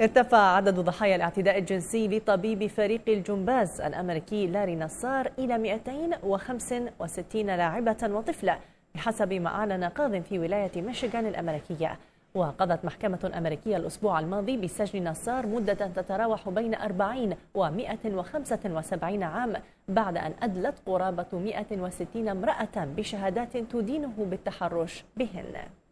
ارتفع عدد ضحايا الاعتداء الجنسي لطبيب فريق الجمباز الأمريكي لاري نصار إلى 265 لاعبة وطفلة بحسب ما أعلن قاض في ولاية ميشيغان الأمريكية وقضت محكمة أمريكية الأسبوع الماضي بسجن نصار مدة تتراوح بين 40 و 175 عام بعد أن أدلت قرابة 160 امرأة بشهادات تدينه بالتحرش بهن